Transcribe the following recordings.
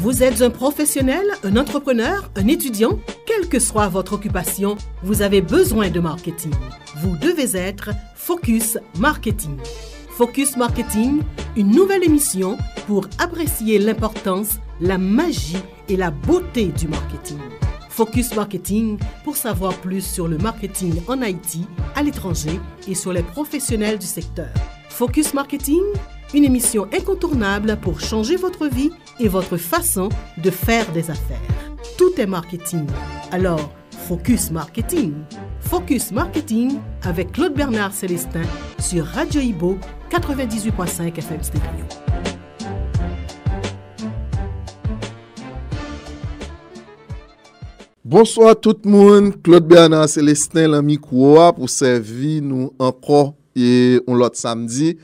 Vous êtes un professionnel, un entrepreneur, un étudiant, quelle que soit votre occupation, vous avez besoin de marketing. Vous devez être Focus Marketing. Focus Marketing, une nouvelle émission pour apprécier l'importance, la magie et la beauté du marketing. Focus Marketing pour savoir plus sur le marketing en Haïti, à l'étranger et sur les professionnels du secteur. Focus Marketing, une émission incontournable pour changer votre vie et votre façon de faire des affaires. Tout est marketing. Alors, Focus Marketing. Focus Marketing avec Claude Bernard Célestin sur Radio Ibo 98.5 FM Stéphanie. Bonsoir tout le monde, Claude Bernard Célestin, l'ami Kouwa, pour servir nous encore et on l'autre samedi.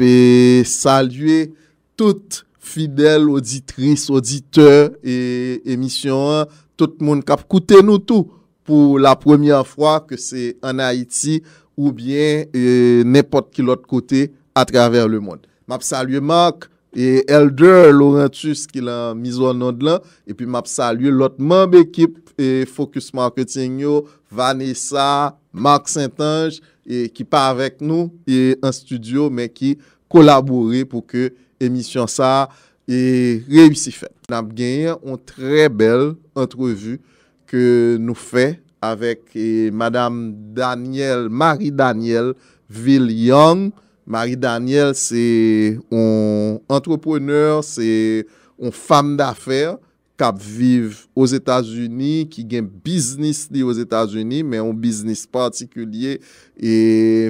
Je saluer toutes Fidel, auditris, auditeur Emisyon 1 Tout moun kap koute nou tou Pou la premye an fwa Ke se an Haiti Ou bien euh, nepot ki lot kote A traver le moun Map salye Mark E Elder Laurentius E pi map salye lot moun be ekip E Focus Marketing Yo Vanessa, Mark Saint-Ange E ki pa avek nou E an studio Me ki kolabori pou ke emisyon sa e reyousi fè. Nam genyen an tre bel antrevu ke nou fè avek madame Daniel, Marie Daniel Vil Young. Marie Daniel se an antrepreneur, se an fam da fè kap viv o Zeta Zuni ki gen biznis li o Zeta Zuni men an biznis patikulie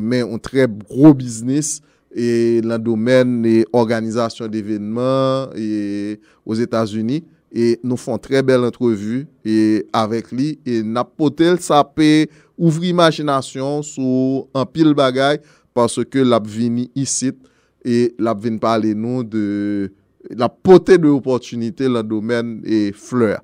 men an tre bro biznis. e la domen e organizasyon d'evenman e os Etats-Unis e nou fon tre bel entrevou e avek li e napote l sape ouvri imajinasyon sou an pil bagay parce ke lap vini isit e lap vini pale nou de la pote de opotunite la domen e fleur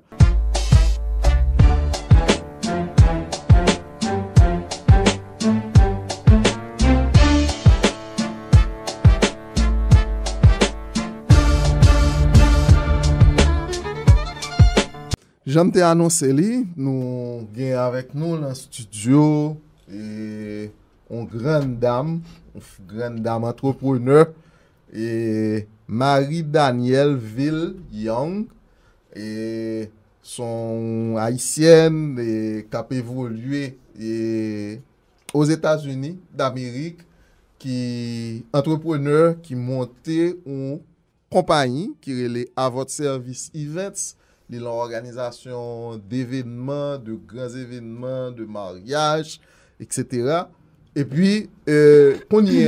jante anonseli nou gen avek nou la studio e on gren dam gren dam antroponeur e mari daniel vil young e son haisyen e kap evolue e os Etasuni d'Amerik ki antroponeur ki monte ou kompany ki rele avot servis events de l'organizasyon d'evenman, de grans evenman, de maryaj, etc. Et puis, euh, konye,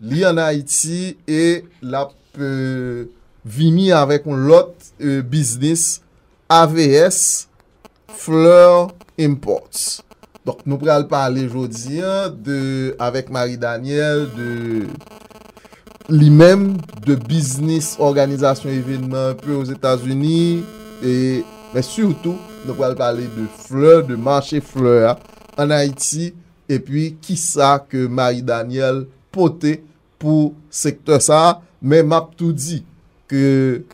li an Haiti, et la euh, vini avèk on lot euh, biznis AVS Fleur Imports. Donc, nou pral pale jodi, avèk Marie Daniel, li mèm de biznis, organizasyon, evenman pou yon Etats-Unis, E, men surtout, nou kwa l pale de fleur, de manche fleur an Haiti E pi ki sa ke Marie Daniel pote pou sektor sa Men map tou di ke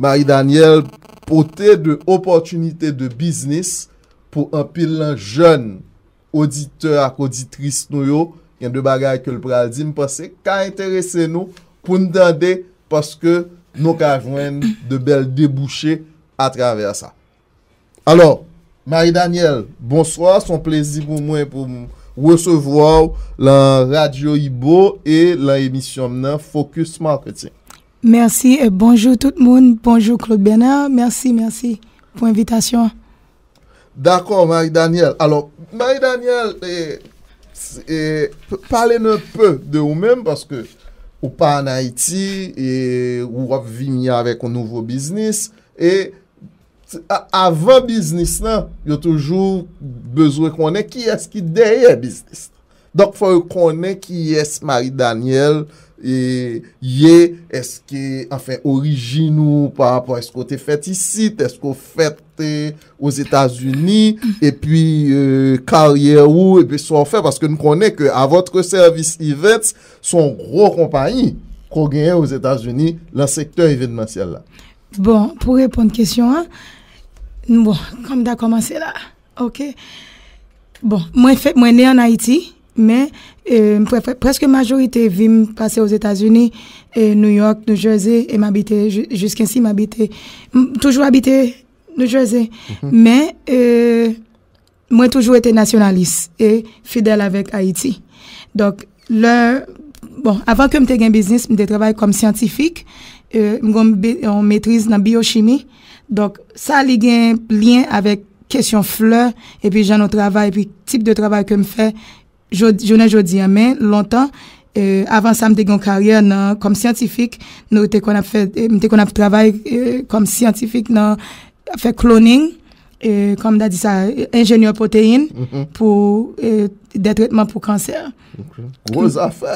Marie Daniel pote de oportunite de biznis Po an pilan jen auditeur ak auditris nou yo Yen de bagay ke l pral di mpase Ka interese nou pou n dande Paske nou ka jwen de bel debouche mpase a travè a sa. Alors, Marie-Daniel, bonsoir, son plési pou mwen pou mwesevwaw la radio Ibo e la emisyon fokus marketing. Mersi, e bonjou tout moun, bonjou Claude Bernard, mersi, mersi, pou invitation. D'akon, Marie-Daniel. Alors, Marie-Daniel, eh, eh, pale nè pè de ou mèm, parce que ou pa an Haiti, ou wap vim ya avèk ou nouvo biznis, e avan biznis la yo toujou bezwe konen ki eski deye biznis donk fwe konen ki es Marie Daniel e, ye eski orijinou par rapport esko te fet isi, tesko fet os Etats-Unis epi e, karyer ou epi sou ofen, paske nou konen ke avotre servis event, son gro kompanyi kongenye os Etats-Unis la sektor evenemential la bon, pou reponde kesyon an Bon, kom da komanse la, ok. Bon, mwen ne an Haiti, men e, preske majorite vim pase os Etats-Unis, e, New York, New Jersey, e m'abite, jiskin si m'abite, mwen toujou abite New Jersey, mhm. men e, mwen toujou ete nasyonalis, e fidel avek Haiti. Donk, le, bon, avan ke mte gen biznis, mde travay kom siyantifik, mgon mmetrize nan biochimi, Donk, sa li gen lyen avèk kesyon fleur, epi jan nou travay, epi tip de travay ke m fè, jounen joudi amè, lontan, avan sa m de gen karyè nan, kom siyantifik, nou te kon ap fè, m te kon ap travay kom siyantifik nan, fè kloning, kom da di sa, injenyor potein, pou... de tretman pou kanser. Gros afè!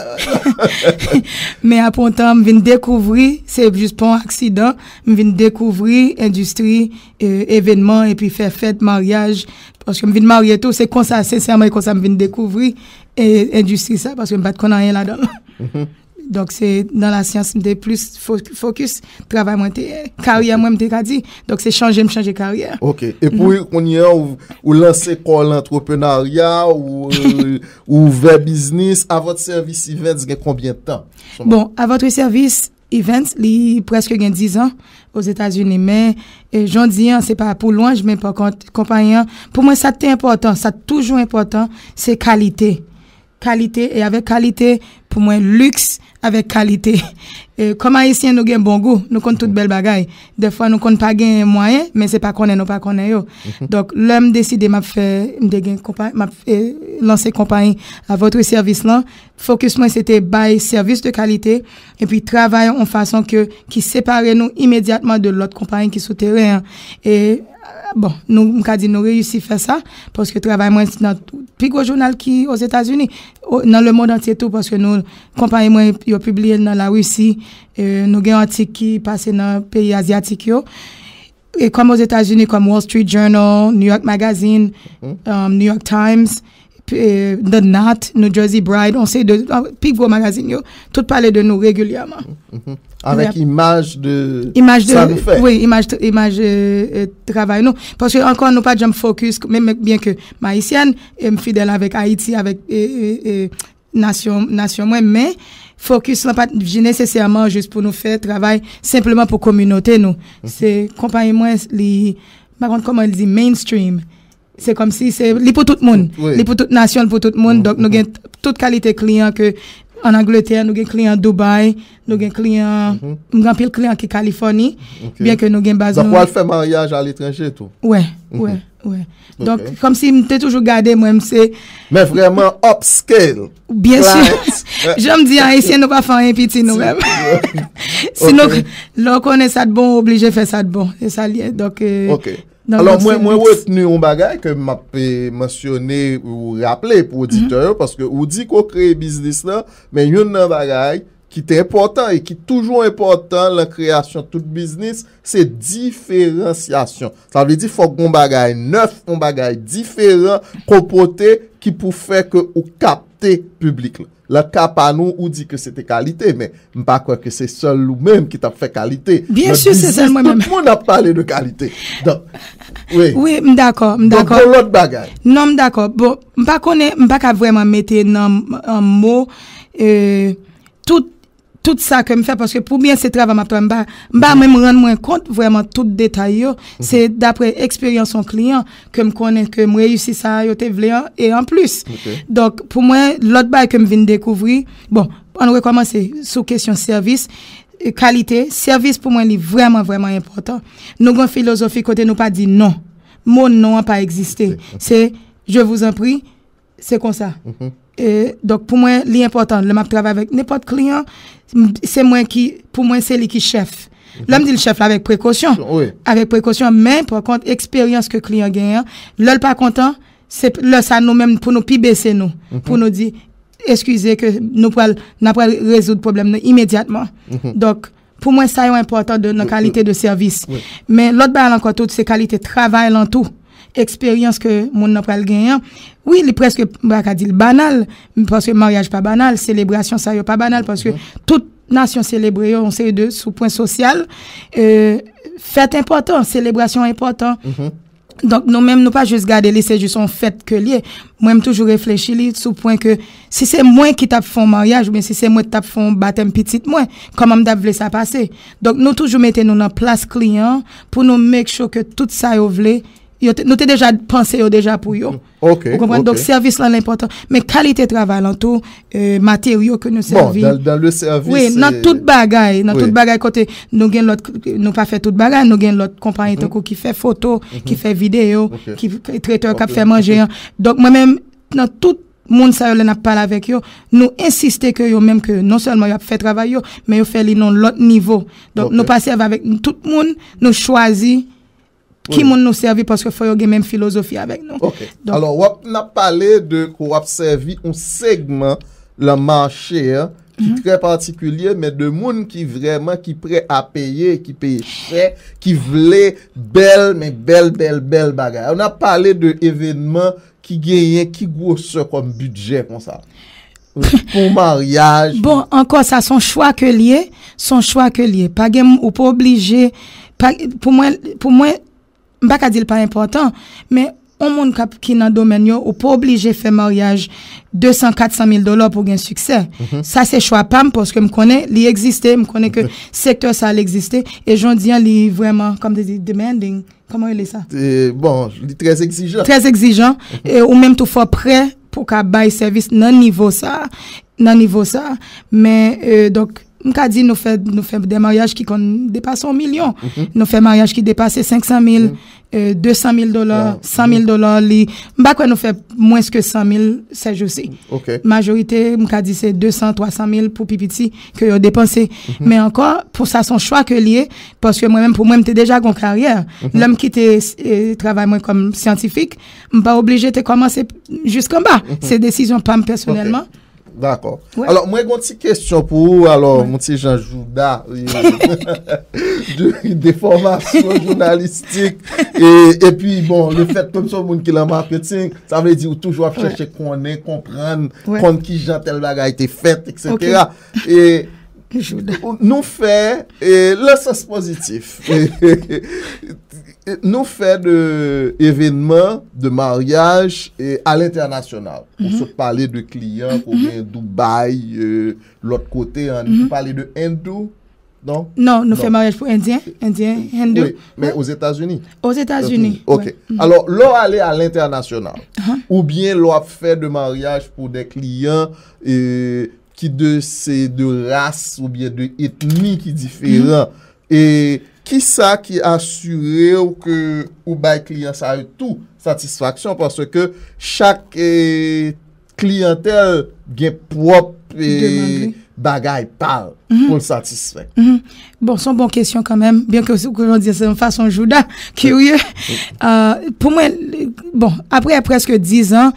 Me apontan, me vin dekouvri, se juste pou an aksidan, me vin dekouvri, industri, evenman, epi fè fèt, maryaj, porske me vin de maryaj tou, se konsa asensèrman, konsa me vin dekouvri, industri sa, porske me bat konan yè la don. Donk se nan la siyans mde plus fokus, travay mwen te karyer mwen mte kadi. Donk se chanje mwen chanje karyer. Ok. E mhm. pou yon yon ou lansè kol entreprenaryar, ou euh, vè biznis, avot servis event gen konbyen tan? Bon, avot servis event, li preske gen 10 an, wos Etats-Unis men, eh, jondian, se pa pou loun, jmen pa kompanyan. Pou mwen sa te important, sa toujou important, se kalite. Kalite, e avè kalite, pou mwen lüks, avec qualité. Euh, comme haïtien, nous avons bon goût, nous comptons toutes belles bagailles. Des fois, nous comptons pas gagner moyen, mais c'est pas qu'on est, nous pas qu'on est. Mhm. Donc, l'homme décidé m'a fait, m'a euh, lancer compagnie à votre service là. Focus moi, c'était bail service de qualité et puis travailler en façon que, qui séparait nous immédiatement de l'autre compagnie qui est souterrain. Et Bon, nou mka di nou reyousi fè sa, poske travay mwen nan pigwe jounal ki os Etats-Unis, nan le mod an ti etou, poske nou kompany mwen yo pibliye nan la wisi, e, nou gen an tik ki pase nan peyi asyatik yo. E kom os Etats-Unis, kom Wall Street Journal, New York Magazine, mm-hmm. um, New York Times, Eh, The Nat, New Jersey Bride, on sait de gros Magazine, tout parler de nous régulièrement. Mm-hmm. Avec image de, ça nous fait. Oui, image, image euh, travail nous. Parce que encore nous pas de focus, même bien que haïtienne, est fidèle avec Haïti, avec eh, eh, nation, nation mais focus là pas nécessairement juste pour nous faire travail simplement pour communauté nous. Mm-hmm. C'est compagnie moi, les, par comment elle dit mainstream. Se kom si se li pou tout moun. Li pou tout nasyon, li pou tout moun. Dok nou gen tout kalite kliyan ke an Angleterre, nou gen kliyan Dubai, nou gen kliyan, mm-hmm. nou gen pil kliyan ki Kaliforni. Ok. Bien ke nou gen baz nou... Zan pou al fè maryaj al itrenje tou? Ouè, ouè, ouè. Ok. Dok kom si mte toujou gade mwen mse... Men vreman upscale. Bien si. Jom di an, isye nou pa fan yon piti nou mwen. Sinou, lò konen sa d'bon, oblije fè sa d'bon. E sa liye, dok... Ok. Bon, bon. euh, ok. Alors, mwen wè tnè yon bagay ke m apè eh, monsyonè ou rappelè pou auditeur, mhm. paske ou di ko kreye biznis la, men yon nan bagay ki tè important, e ki toujou important la kreasyon tout biznis, se diferensyasyon. Sa vè di fòk yon bagay neuf, yon bagay diferent, kopote ki pou fè ke ou kap. publik la. La ka pa nou ou di ke se te kalite, men mba kwa ke se sol lou menm ki ta fe kalite. Bien sur se se mwen menm. Mwen ap pale de kalite. Oui, mdakor, mdakor. Non mdakor, bon, mba kone, mba ka vweman mette nan mmo eee, euh, tout tout ça que me fait parce que pour bien ce travail m'a m'ba m'ba même rendre moins compte vraiment tout détail mhm. c'est d'après expérience son client que me connais, que je réussis ça hein, et en plus donc pour moi l'autre bail que me viens découvrir bon on recommencer sous question service qualité service pour moi est vraiment vraiment important nous philosophie côté nous pas dit non mon non n'a pas existé c'est je vous en prie c'est comme ça mhm. et donc pour moi l'important le m'a avec n'importe client c'est moi qui, pour moi, c'est lui qui chef. L'homme dit le chef avec précaution. Oui. Avec précaution, mais par contre, expérience que client gagne, hein. l'homme pas content, c'est là ça nous-mêmes pour nous pibesser baisser nous, mhm. pour nous dire, excusez que nous n'avons pas résoudre le problème immédiatement. Mhm. Donc, pour moi, ça est important de nos euh, qualité euh, de service. Mais l'autre balle encore, toute c'est qualité de travail en tout. Eksperyans ke moun nan pral genyan Oui, li preske, mwak a dil banal Mwen poske mwaryaj pa banal Selebrasyon sa yo pa banal Poske tout nasyon selebrayon Se sou point sosyal Fete important, selebrasyon important Donk nou menm nou pa jous gade li Se jous son fete ke li Mwenm toujou reflechi li sou point ke Si se mwen ki tap fon mwaryaj Si se mwen tap fon batem pitit mwen Koman mdap vle sa pase Donk nou toujou mette nou nan plas kliyan Pou nou mek chou ke tout sa yo vle nou te deja panse yo deja pou yo ok, ok, ou kompran, donk servis lan l'important men kalite travay lantou mater yo ke nou servi, bon, dan le servis nan tout bagay, nan tout bagay kote nou gen lout, nou pa fe tout bagay nou gen lout kompran eto ko ki fe foto ki fe video, ki trete yo kap fe manje, donk mwen men nan tout moun sa yo le napal avek yo nou insiste ke yo men non selman yo ap fe travay yo, men yo fe li nan lot nivou, donk nou pa serv avek, tout moun nou chwazi Ki moun nou servi paske foye gen men filosofi avek nou. Ok. Alors, wap nan pale de kou wap servi un segmen la manche ki mhm. tre partikulye, men de moun ki vreman ki pre a peye, ki peye chè, ki vle bel, men bel, bel, bel bagay. An nan pale de evenman ki genyen, ki gwo se kon budget kon sa. Kon mariage. Bon, ankon sa, son chwa ke liye, son chwa ke liye. Pagè moun, ou pou oblige pou mwen, pou mwen Mbak a dil pa impotant, men, on moun kap ki nan domen yo, ou pou oblije fe maryaj, 200-400 mil dolar pou gen suksè. Sa se chwa pam, pwoske m konen li eksiste, m konen ke mhm. sektor sa al eksiste, e jondian li vwèman, kom de di demanding, komon e li sa? Te, bon, li trez egzijan. Trez egzijan, ou menm tou fwa pre, pou ka bay servis nan nivou sa, nan nivou sa, men, euh, doke, on nous fait nous fait des mariages qui dépassent un million mm nous fait mariages qui dépassent 500 000 200 000 dollars 100 000 dollars mm. m'ba quoi nous fait moins que 100 000 c'est je sais majorité on dit c'est 200 300 000 pour pipiti que ont dépensé mhm. mais encore pour ça son choix que lié parce que moi-même pour moi j'étais déjà une carrière mhm. l'homme qui euh, travaille comme scientifique m'pa pas obligé de commencer jusqu'en bas C'est mhm. une ces décisions pas personnellement D'akor, alor mwen gonti kestyon pou ou, alor, mwen ti janjou da, de formasyon jounalistik, e pi bon, le fet konso moun ki la marketing, sa vle di ou toujwa fcheche konen, konpran, kon ki jan tel baga ite fet, et sekeya, e nou fe, le sens pozitif. nous faisons de événements de mariage à l'international. Pour mhm. se parler de clients, pour bien Dubaï, euh, l'autre côté, hein. on mhm. parler de hindou. Non? Non, nous faisons mariage pour Indiens, Indiens, mais aux États-Unis. Aux États-Unis. OK. Mhm. Alors, l'on aller à l'international, uh-huh. ou bien l'on fait de mariage pour des clients qui de, de races ou bien de ethnies qui Et ki sa ki asure ou bay kliyant sa e tou satisfaksyon parce ke chak e, kliyantel gen prop e, bagay pal mhm. pou l'satisfaksyon. Mhm. Bon, son bon kesyon kanmem, bien ke ou konon diye se mfa son joudan, ki ou ye, euh, pou mwen, bon, apre preske 10 an,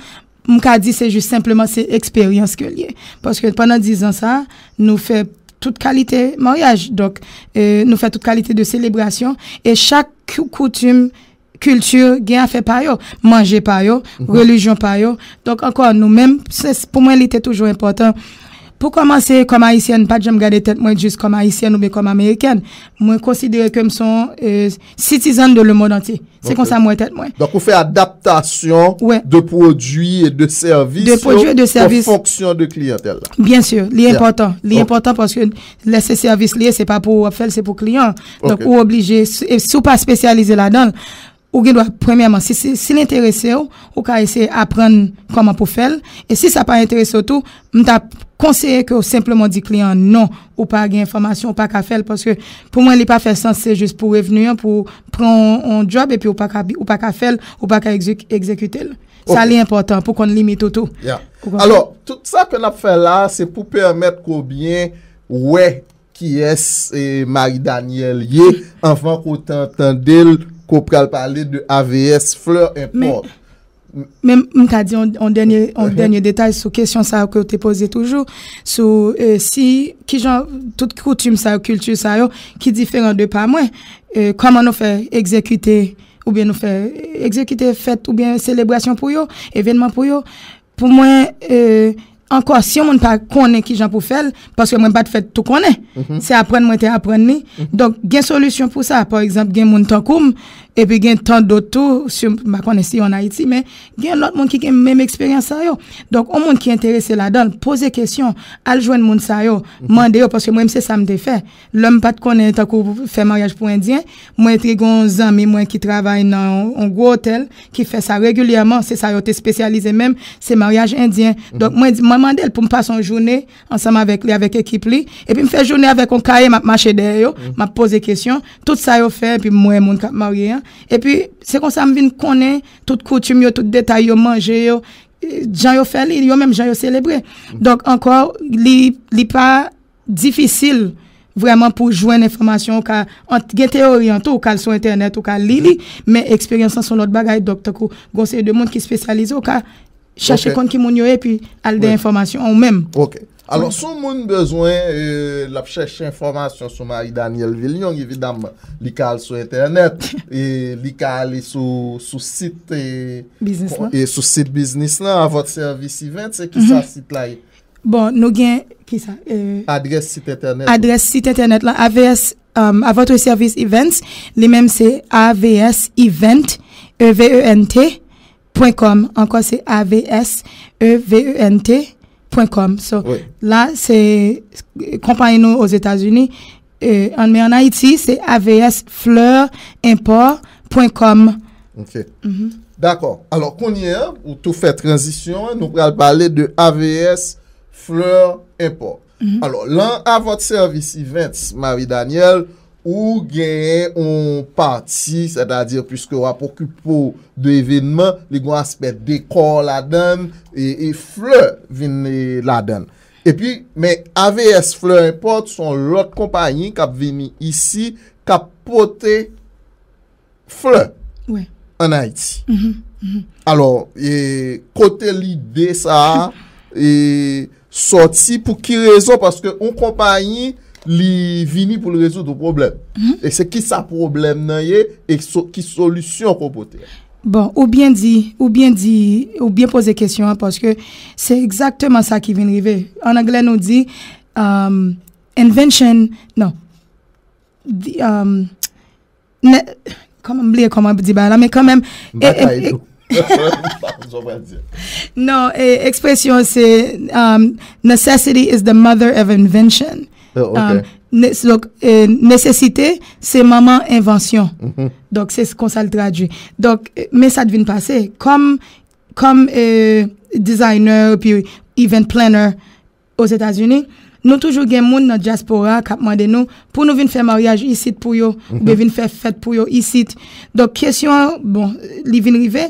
mka di se juste simplement se eksperyans ke liye. Parce ke panan 10 an sa, nou fe... toute qualité mariage. Donc, euh, nous faisons toute qualité de célébration. Et chaque coutume, culture, gain fait par eux. Manger par eux, mhm. religion par eux. Donc, encore, nous-mêmes, pour moi, il était toujours important pou komanse koma Haitienne, pat jem gade tèt mwen jist koma Haitienne ou mwen koma Amerikèn, mwen konsidere kem son euh, citizen de lomod anty. Se kon sa mwen tèt mwen. Donk ou fe adaptasyon de prodwi et de servis ou fonksyon de kliyantel. Bien sur, li important. Li important porske lese servis liye, se pa pou fèl, se pou kliyon. Donk ou oblige, sou pa spesyalize la donk. Ou gen dwa premèman, si l'interesse ou, ou ka ese aprenn koman pou fel. E si sa pa interesse ou tou, mta konseye ke ou simplement di kliyon non ou pa agen informasyon ou pa ka fel. Pwoske pou mwen li pa fel sans, se jist pou revenyen, pou pron on job e pi ou pa ka fel, ou pa ka ekzekute l. Sa li important pou kon limit ou tou. Ya, alo, tout sa kon ap fel la, se pou permèt koubyen wè ki es mari Daniel ye, anvan kou tan del... pou pral pali de AVS, fleur, import. Men, mwen ka di an denye uh-huh. detay sou kesyon sa ou ke te pose toujou, sou euh, si, ki jan, tout koutume sa ou kultu sa yo, ki diferan de pa mwen, koman nou fe ekzekite, ou bien nou fe ekzekite, fete ou bien selebrasyon pou yo, evenman pou yo, pou mwen... ankor si moun pa konen ki jan pou fel, paske mwen bat fet tou konen, mm-hmm. se apren mwen te apren ni, mm-hmm. donk gen solusyon pou sa, por exemple gen moun tokoum, epi gen tan do tou ma konen si yon Haiti men gen not moun ki gen mèm eksperyans sa yo donk o moun ki enterese la dan pose kesyon aljwen moun sa yo mande yo porske mwen mse sa mde fe lèm pat konen takou fè maryaj pou indyen mwen tri goun zami mwen ki travay nan on gwo otel ki fè sa regulyaman se sa yo te spesyalize mèm se maryaj indyen donk mwen mande el pou mpas an jounè ansam avèk li avèk ekip li epi mfè jounè avèk on kaye m ap mache deyo m ap pose kesyon tout sa yo fè epi mwen moun kap maryen E pi, se kon sa m vin konen, tout koutum yo, tout detay yo, manje yo, jan yo fel, yo menm jan yo celebre. Donk ankor, li pa difisil vreman pou jwen informasyon ou ka, gen te oryento ou kal sou internet ou kal li li, men eksperyansan son lot bagay, doktor ko, gonsen yo de moun ki spesyalize ou ka, chache kon ki moun yo e, pi al de informasyon ou menm. Ok. Alors, sou moun bezwen euh, l ap chèche informasyon sou mary Daniel Vilion, evidam li kal sou internet, li kal euh, sou site business nan, avot servis event, se ki mhm. sa site la e? Bon, nou gen, ki sa? Euh, Adres site internet. Adres site internet la, avot um, servis event, li menm se avs event, e-v-e-n-t, pouen kom, ankon se avs event, Com. So, Là, c'est compagnie nous aux États-Unis. mais en Haïti, c'est avsfleurimport.com. OK. D'accord. Alors, qu'on y est, ou tout fait transition, nous allons parler de AVS Fleur Import. Mhm. Alors, là, à votre service, Events, Marie-Daniel, Ou genye, on pati, se ta dire, pwiske wapokupo de evenman, li gwen aspet dekor la den, e, e fle vin e la den. E pi, men AVS Fleur import, son lot kompanyen kap vini isi, kap poti Fleur an Haiti. Mm-hmm, mm-hmm. Alors, e kote li de sa, e soti pou ki rezon paske on kompanyen Li vini pou le rezout ou problem E se ki sa problem nan ye E ki solusyon konpote Bon ou bien di Ou bien pose kesyon Parce ke se exakteman sa ki vini rive An agle nou di um, Invention Non Koman mbleye koman di ba la Mba kaido Non E ekspresyon se um, Necessity is the mother of invention Euh, euh, donc, euh, nécessité, c'est maman invention. Mm-hmm. Donc, c'est ce qu'on ça traduit. Donc, mais ça devine passer. Comme, comme designer, puis event planner aux États-Unis, nous toujours des notre dans diaspora qui demandé nous pour nous venir faire mariage ici pour eux, ou mm-hmm. bien ou venir faire fête pour eux ici. Donc question bon, living viennent arriver.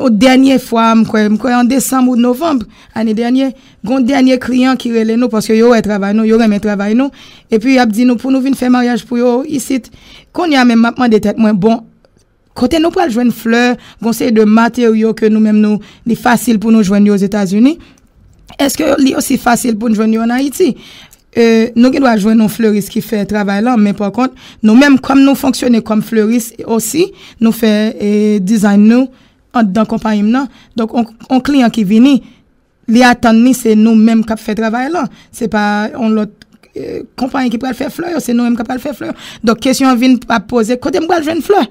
ou denye fwa mkwe, mkwe an december ou novembre, ane denye, goun denye krian ki rele nou, poske yo wè travay nou, yo wè mè travay nou, epi ap di nou pou nou vin fè maryaj pou yo, isit, kon yame mpman de tèt mwen, bon, kote nou pral jwen fleur, goun se de mater yo ke nou mèm nou, li fasil pou nou jwen yo os Etats-Unis, eske li osi fasil pou nou jwen yo an Haiti, euh, nou gen wè jwen nou fleuris ki fè travay lan, mèm pou akont, nou mèm kom nou fonksyonè kom fleuris osi, nou fè euh, dizay nou, an dan kompanyen nan. Donk, an klien ki vini, li atan ni se nou menm kap fe travay lan. Se pa, an lot, eh, kompanyen ki pral fe fleur yo, se nou menm kap pral fe fleur. Donk, kesyon vin ap pose, kote mwa jen fleur?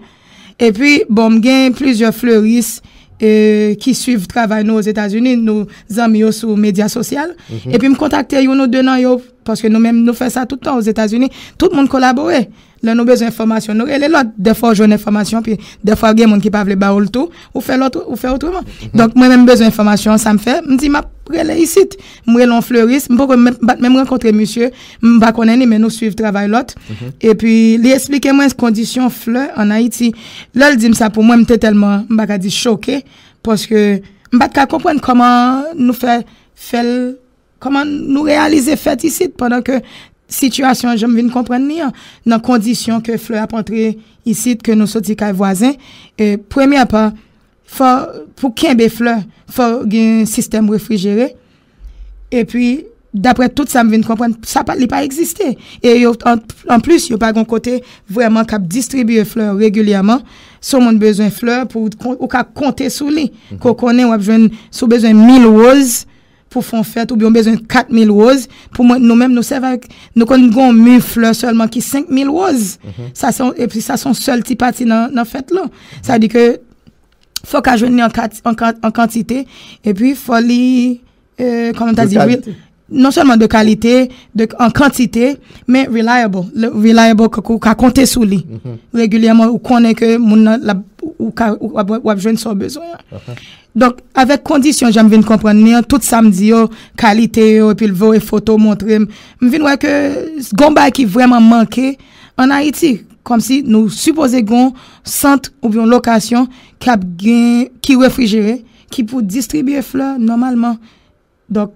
E pi, bon, gen, plizio fleuris eh, ki suiv travay nou os Etats-Unis, nou zanm yo sou media sosyal. Mhm. E pi m kontakte yo nou denan yo Paske nou mèm nou fè sa tout an ouz Etats-Unis. Tout moun kolaborè. Lè nou bezon informasyon nou. Lè lòt. De fò joun informasyon. Pi de fò gen moun ki pa vle ba ou l'tou. Ou fè lòt ou fè autreman. Donk mwen mèm bezon informasyon sa m fè. M di m ap re lè isit. M wè lòn fleuris. M pou m bat mèm renkontre monsye. M bak konen ni men nou suiv travay lòt. E pi li esplike mwen s kondisyon fleur an Haiti. Lò l di m sa pou m wèm te telman m bak a di chokè. Paske m bat ka kompwen k Koman nou realize fèt isid? Pendan ke situasyon jom vin kompren ni an. Nan kondisyon ke fle ap antre isid ke nou soti kaj vwazen. Premi apan, pou ken be fle fò gen yon sistem refrigere. E pi, dapre tout, sa m vin kompren, sa li pa eksiste. En plus, yo pa gon kote vwèman kap distribye fle regulyaman sou moun bezwen fle pou ka konte sou li. Koko ne, sou bezwen mil wòz pou fon fèt ou biyon bezon 4000 oz, pou nou mèm nou serve ak, nou kon goun 1000 fleur selman ki 5000 oz, e pi sa son sol ti pati nan fèt lò. Sa di ke fò ka jwen ni an kantite, e pi fò li, kom an ta zi, non selman de kalite, an kantite, men reliable, reliable kou ka kontè sou li, regulyèman ou konè ke moun nan, ou wap jwen son bezon. Ok. Uh-huh. Donk, avek kondisyon jan m vin kompren mi an, tout samdi yo, kalite yo, epi l vore foto montrem, m vin wè ke gombay ki vreman manke, an Haiti, kom si nou suppose goun, sent ou vyon lokasyon, ki refrigere, ki pou distribye fleur normalman, donk,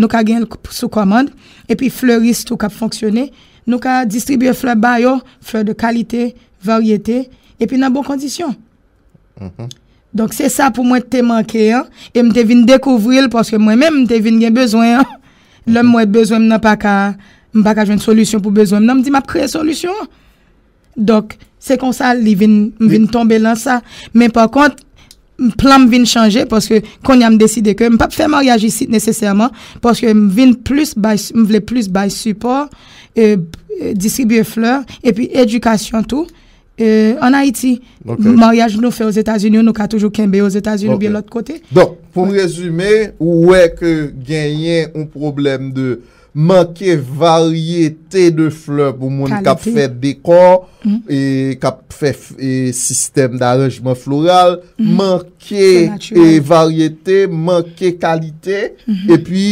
nou ka gen sou komand, epi fleurist ou kap fonksyone, nou ka distribye fleur bayo, fleur de kalite, varyete, epi nan bon kondisyon. Mh mm-hmm. mh. Donk se sa pou mwen te manke an, e mwen te vin dekouvril porske mwen men mwen te vin gen bezwen an. Lè mwen mwen et bezwen mnen pa ka, mwen pa ka jwen solusyon pou bezwen mnen, mwen di m ap kreye solusyon. Donk se kon sa li vin, mwen vin tombe lan sa. Men pwakont, m plan m vin chanje porske kon ya m deside ke, m pa pfe m a reajisit neseserman, porske m vin plus, m vle plus bay support, euh, distribuye fleur, epi edukasyon tou, An Haiti. Moryaj nou fe ouz Etats-Unis ou nou ka toujou kenbe ouz Etats-Unis ou bi lout kote. Don, pou m rezume, ou wek genyen ou problem de manke varyete de fleur pou moun kap fe dekor e kap fe sistem da rejman floral manke varyete, manke kalite e pi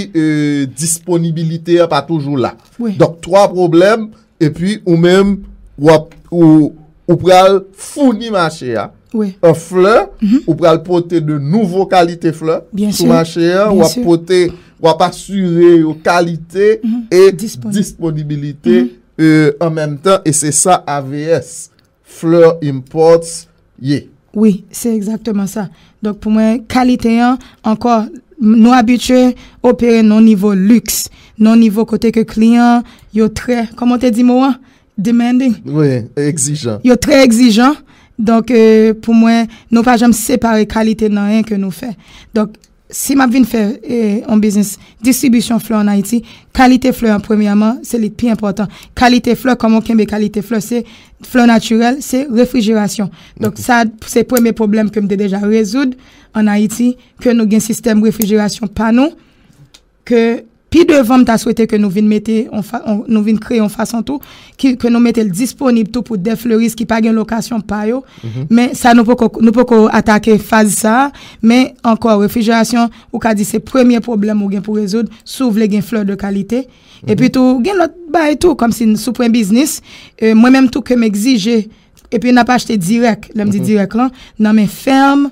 disponibilite a pa toujou la. Don, 3 problem e pi ou men ou Ou pral founi mache ya. Mhm. Ou pral pote de nouvo kalite fleur sou mache ya. Ou ap pote, ou ap asyre yo kalite mhm. e disponibilite mhm. euh, en menm tan. E se sa AVS. Fleur Imports Ye. Oui, se ekzaktman sa. Dok pou mwen kalite ya, anko nou abitwe opere nou nivou luks. Nou nivou kote ke kliyan, yo tre, komon te di mou an? demanding. Oui, exigeant. Yo très exigeant. Donc, euh, pour moi, nous pas jamais séparer qualité dans rien que nous fait. Donc, si ma viens faire euh, un business distribution fleur en Haïti, qualité fleur premièrement, c'est le plus important. Qualité fleur, comment on qualité fleur, c'est fleur naturelle, c'est réfrigération. Donc mhm. ça, c'est le premier problème que me déjà résoudre en Haïti, que nous avons un système de réfrigération pas nous, que I devanm ta souwete ke nou vin kre yon fason tou, ke nou met el disponib tou pou defleuris ki pa gen lokasyon payo, mhm. men sa nou pou ko atake fazi sa, men anko refijasyon, ou ka di se premye problem ou gen pou rezoud, souv le gen fleur de kalite, e mhm. pi tou gen lot bay tou, kom si souprin biznis, e, mwen menm tou ke m exije, e pi nou pa achete direk, mhm. nan men ferm,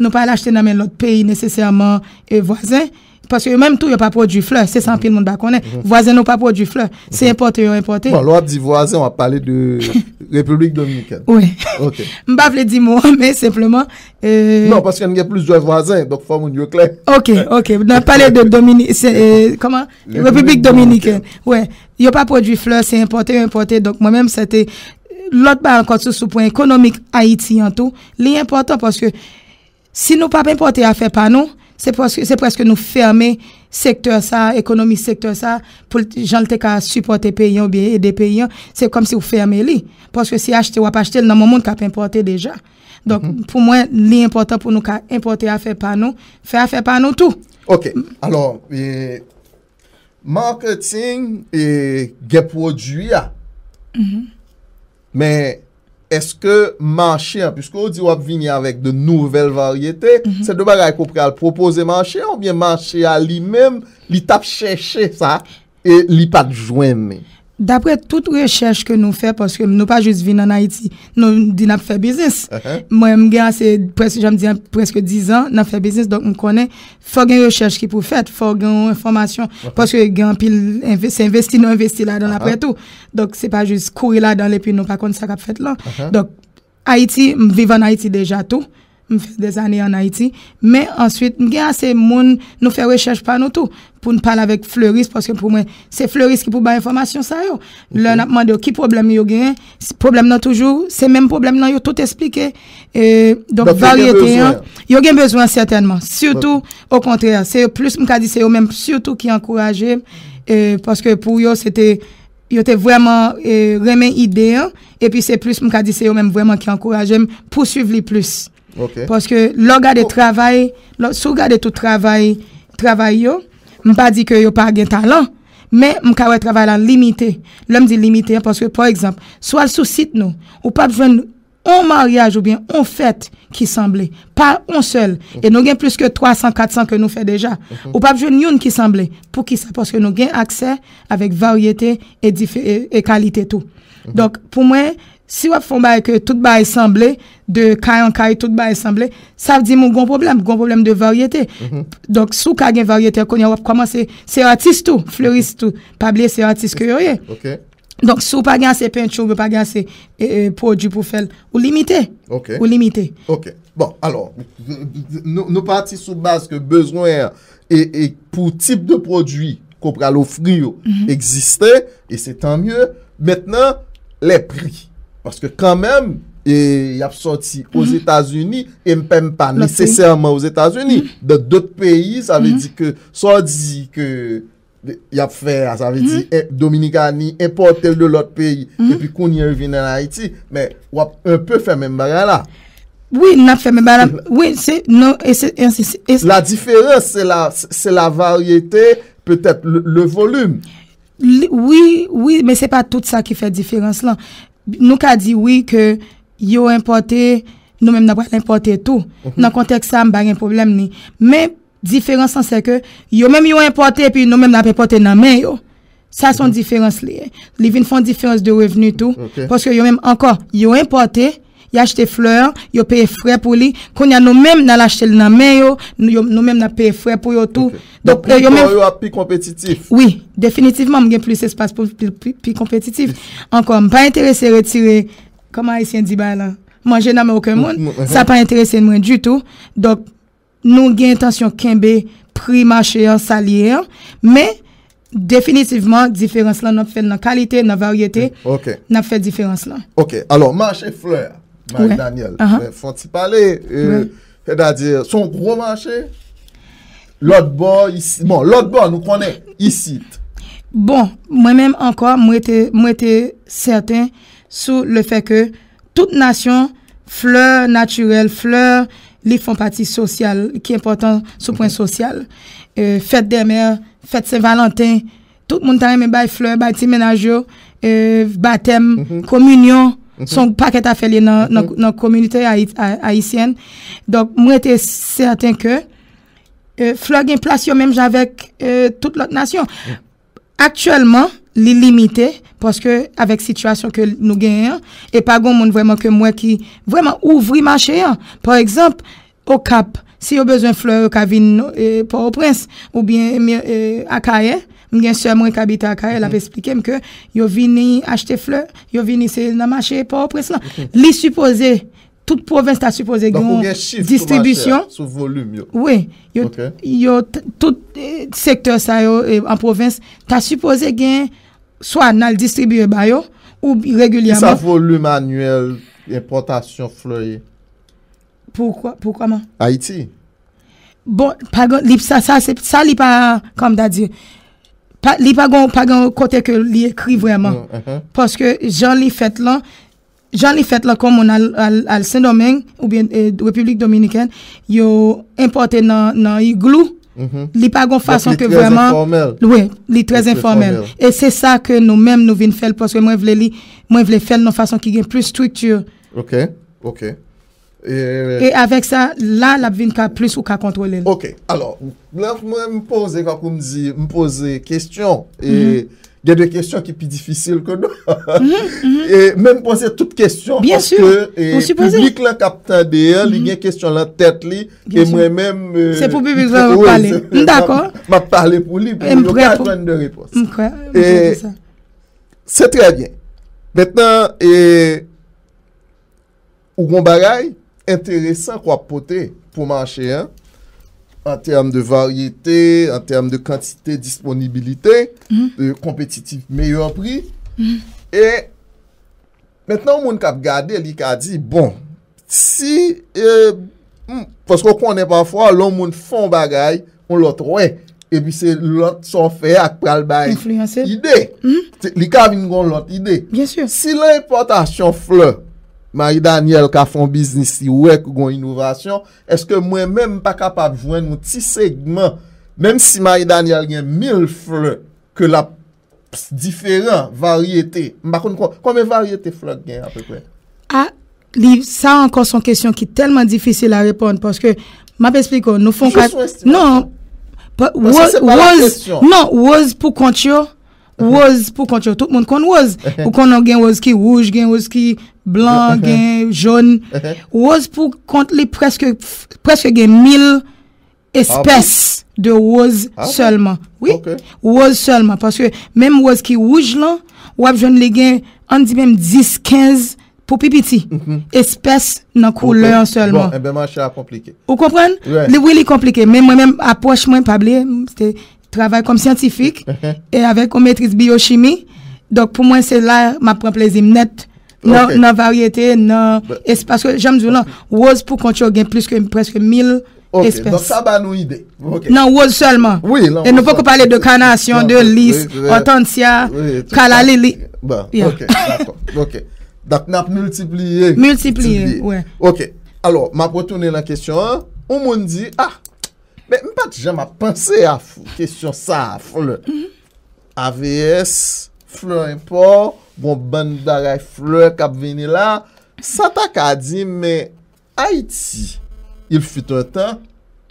nou pa l'achete nan men lot peyi neseserman, e vwazen, Paske yon menm tou yon pa prodjou fleur, se san pil moun bak konen. Mhm. Vwazen yon pa prodjou fleur, mhm. se importe yon importe. Bon, lò ap di vwazen, wap pale de Republik Dominiken. Oui. Ok. Mba vle di moun, men sepleman. Non, paske yon gen plus dwe vwazen, dok fwa moun yon klen. Ok, ok. Nan pale de Dominiken, se, euh, koman? Republik Dominiken. Oui. Yon pa prodjou fleur, se importe yon importe. Dok mwen menm se te, lò ap ba an kont sou sou pwen ekonomik Haiti an tou. Li yon importe, paske si nou pa importe yon afe pa nou... Se pou eske nou ferme sektor sa, ekonomi sektor sa, pou jante ka supporte peyon biye, e de peyon, se kom si ou ferme li. Poske si achete ou ap achete, nan moun moun ka pe importe deja. Don mm-hmm. pou mwen, li important pou nou ka importe afe panou, fe afe panou tou. Ok, alo, marketing e gepo djuya, men... eske manche an, piskou di wap vini anvek de nouvel varyete, mhm. se de bagay ko preal propose manche an, ou bien manche an li menm, li tap cheche sa, e li pat jwen menm. Dapre tout rechèche ke nou fè, poske nou pa jous vi nan Haiti, nou di nap fè bizis. Uh-huh. Mwen mgen, jame di an preske 10 an, nap fè bizis, donk m konen, fò gen rechèche ki pou fèt, fò gen informasyon, uh-huh. poske gen pil investi, nou investi la dan uh-huh. apre tout. Donk se pa jous kouri la dan le pi, nou pa kont sa kap fèt la. Donk, Haiti, m vivan Haiti deja tout, m fè des anè an Haïti, mè answit, m gen asè moun nou fè rechèj pan nou tou, pou nou pal avèk Fleuris, pòske pou mwen, se Fleuris ki pou bè informasyon sa yo, lè na pman de oh, ki problem yo gen, problem nan toujou, se mèm problem nan yo tout esplike, donk variété, yo gen bezouan sètenman, sèoutou, o kontrè, se plus m kadi se yo mèm, sèoutou ki ankoraje, pòske pou yo, sète, yo te vwèman remè ide, e pi se plus m kadi se yo mèm vwèman ki ankoraje, m pou suivli plus. Parce que le garde de oh. travail, sou de tout travail, travail ne dis pas que yo pas de talent, mais il travaille travail en limité. L'homme dit limité, hein, parce que, par exemple, soit le site nous, ou pas besoin d'un mariage ou bien on fête qui semblait. Pas un seul. Et nous avons plus que 300, 400 que nous faisons déjà. Ou pas besoin d'une qui semblait. Pour qui ça? Parce que nous avons accès avec variété et, qualité tout. Donc, pour moi, Si wap fon bay ke tout bay asemble, de kay an kay tout bay asemble, sa di moun goun problem, goun problem de varieté. Mhm. Donk sou kagen varieté konye wap komanse, seratistou, fleuristou, pablie seratist kyo yoye. Donk sou pa gansè penchou, pou pa gansè eh, eh, prodjou pou fel, ou limité. Ou limité. Bon, alor, nou pati sou bas ke bezouè e, e, pou tip de prodjou kopra lo friyo mhm. eksiste, e se tan mye, metnen le priy. Parce que quand même, il y a sorti aux Etats-Unis, mm-hmm. et même pas nécessairement aux Etats-Unis. Mm-hmm. Dans d'autres pays, ça veut mm-hmm. dire que ça veut dire que il y a fait, ça veut dire que eh, Dominika n'est importée de l'autre pays. Et puis qu'on y revienne en Haïti. Mais on peut faire même baril là. Oui, on peut faire même baril là. Oui, non, c'est... La différence, c'est la variété, peut-être le volume. Oui, oui, mais c'est pas tout ça qui fait différence là. Nou ka di oui ke yo importe, nou menm nan pou importe tou. Mhm. Nan kontek sa m bagen problem ni. Men, diferansan se ke, yo menm yo importe, pi nou menm nan pou importe nan men yo. Sa son mhm. diferans li. Li vin fon diferans de revenu tou. Ok. Poske yo menm anka, yo importe, Ya chete fleur, yo peye fre pou li. Kon ya nou menm nan la chete li nan men yo. Nou menm nan peye fre pou yo tou. Dok pou yon yo api kompetitif. Oui, definitivman mwen gen plus espas pou api kompetitif. Ankon, mwen pa interese retire. Koman yon si yon diban la? Mwenje nan mwen okè moun. Sa pa interese mwen du tou. Dok nou gen tansyon kenbe pri ma chè yon salye yon. Men, definitivman, diferans lan nan fè nan kalite, nan varyete. Ok. Nan fè diferans lan. Ok, alo, ma chè fleur. Fon ti pale Fon ti pale Son gro manche Lodbo Nou konen Bon, mwen menm ankor Mwen te serten Sou le fe ke euh, Tout nasyon Fleur naturel Fleur li fon pati sosyal Fet de mer Fet se valentin Tout moun tari mwen bay fleur Bay ti menajo Batem, komunyon Mhm. Son pa ket mhm. a felye nan komunite Haitienne. Donk mwen te saten euh, ke fleur gen plasyon menm javek euh, tout lot nasyon. Mhm. Aktuellement li limite poske avek sitwasyon ke nou genyen. E pagon moun vwenman ke mwen ki vwenman ouvri mancheyen. Por ekzamp, o kap, si yo bezon fleur o kavin euh, pou o prins ou bin akaye. Mwen gen sè mwen kabita akare la pe mhm. explikem ke yo vini achte fleur, yo vini se nan manche popres nan. Li suppose, tout provins ta suppose gen yon distribusyon. Donk ou gen shift sou manche, sou volume yo. Oui, yo tout eh, sektor sa yo eh, en provins ta suppose gen, so an al distribuye bayo ou regulyama. Sa volume anuel importasyon fleur. Pou kwa man? Haiti. Bon, pargon, sa li pa kom da diye. Li pa gon kote ke li ekri vreman. Mm, uh-huh. Paske jan li fet la, jan li fet la komon al Saint-Domingue ou bien eh, Republik Dominikene, yo importe nan iglou, mm-hmm. li pa gon fason ke vreman. Li trez informel. Oui, li trez informel. E se sa ke nou men nou vin fel paske mwen vle li, mwen vle fel nan fason ki gen plus struktur. Ok, ok. Eh, et avec ça, là, l'abvin n'y a plus ou n'y a pas controler. Alors, moi, m'pose, m'pose, question, et mm-hmm. y a des questions qui est plus difficile que nous. Mm-hmm, et mm-hmm. m'en poser toutes questions. Bien sûr, vous supposez. Et public la capteur des haies, il y a question la tête, et moi-même, euh, mm, m'a parlé pour lui, et je n'ai pas de réponse. Mm, c'est très bien. Maintenant, ou Gonbaray, enteresan kwa pote pou manche en term de variyete, en term de kantite disponibilite, mm-hmm. kompetitif meyo pri. Mm-hmm. Et, menen an moun kap gade, li ka di, bon, si, euh, hmm, pasko konen pa fwa, loun moun fon bagay, on lot roye, e bi se lot son fe ak pral bay. Influenset. Ide. Mm-hmm. Li ka vin gon lot ide. Bien sur. Si l'importasyon fleur, Marie Daniel ka fon bisnis si wek ou gwen inovasyon, eske mwen mwen pa kapap jwen mwen ti segmen menm si Marie Daniel gen 1000 flot, ke la diferent varieté mbakon kon, konme varieté flot gen apè kwen? Sa ankon son kèsyon ki telman difisil a repon, paske, mwen apè explikon nou fon kat, non wòz non, pou kontyo uh-huh. wòz pou kontyo tout moun kon wòz, uh-huh. ou kon nan gen wòz ki wòz gen wòz ki Blan gen, joun. Woz pou kont li preske gen mil espès ah de woz sèlman. Ah oui? Woz sèlman. Paske mèm woz ki wouj lan, wap joun li gen an di mèm 10-15 pou pipiti. Mm-hmm. Espès nan kouleur sèlman. Bon, mèm eh an chè la komplike. Ou komprèn? Oui. Oui li komplike. Mèm mèm apòch mèm pablé. Sè travèl kom sèntifik. Et avèk kom mètris biyoshimi. Dok pou mèm sè la mèm prèm plèzim net. Non, nan varieté, nan espè. Parce que j'aime dire nan, wòz pou kontyo gen plus ke preske mil espè. Ok, donc ça banou ide. Nan wòz seulement. Oui, nan wòz seulement. Et nous pouvons parler de canation, non, de lisse, hortensia, kalalili. Bon, ok, d'accord. Ok. Dak nap multiplié. Multiplié, oui. Ok. Alors, ma pot tourner la question. Ou moun di, ah, m'pate j'aime mm-hmm. a penser a fous. Kèchou sa a fous le. AVS fleur impor, bon ban daray fleur kap veni la, sa tak a di, me Haiti, il fit un tan,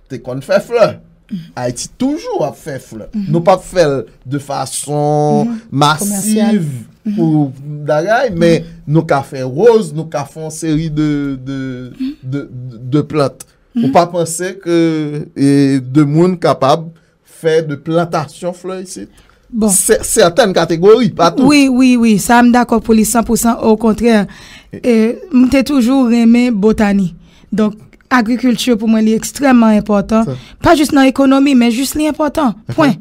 te kon fè fleur. Mm-hmm. Haiti toujou ap fè fleur. Mm-hmm. Nou pa fè de fason masiv kou daray, me nou ka fè rose, nou ka fè seri de mm-hmm. plant. Nou pa pense ke e, de moun kapab fè de plantasyon fleur isi. Bon. Certaines catégories, pas Oui, oui, oui. Ça, je d'accord pour les 100%. Au contraire, et euh, toujours aimé botanie. Donc, agriculture, pour moi, est extrêmement important. Pas juste dans l'économie, mais juste l'important. Point.